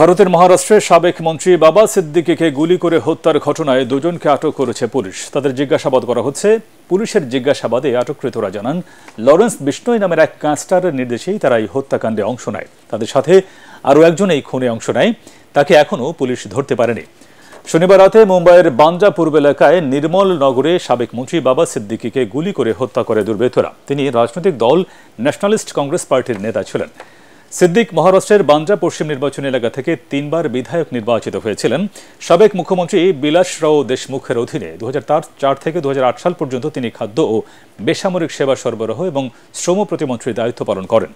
ভারতের মহারাষ্ট্রের সাবেক মন্ত্রী বাবা সিদ্দিকিকে গুলি করে হত্যার ঘটনায় দুজনকে আটক করেছে পুলিশ তাদের জিজ্ঞাসাবাদ করা হচ্ছে পুলিশের জিজ্ঞাসাবাদে আটককৃতরা জানান লরেন্স বিষ্ণয় নামের এক কাস্টারের নির্দেশেই তারা এই হত্যাকাণ্ডে অংশ নেয় তাদের সাথে আরও একজন এই খুনে অংশ নেয় তাকে এখনও পুলিশ ধরতে পারেনি শনিবার রাতে মুম্বাইয়ের বাঞ্জা পূর্ব এলাকায় নির্মল নগরে সাবেক মন্ত্রী বাবা সিদ্দিকিকে গুলি করে হত্যা করে দুর্বৃত্তরা তিনি রাজনৈতিক দল ন্যাশনালিস্ট কংগ্রেস পার্টির নেতা ছিলেন সিদ্দিক মহারাষ্ট্রের বান্দ্রা পশ্চিম নির্বাচন এলাকা থেকে তিনবার বিধায়ক নির্বাচিত হয়েছিলেন সাবেক মুখ্যমন্ত্রী বিলাসরাও দেশমুখের অধীনে দু চার থেকে দু সাল পর্যন্ত তিনি খাদ্য ও বেসামরিক সেবা সরবরাহ এবং শ্রম প্রতিমন্ত্রীর দায়িত্ব পালন করেন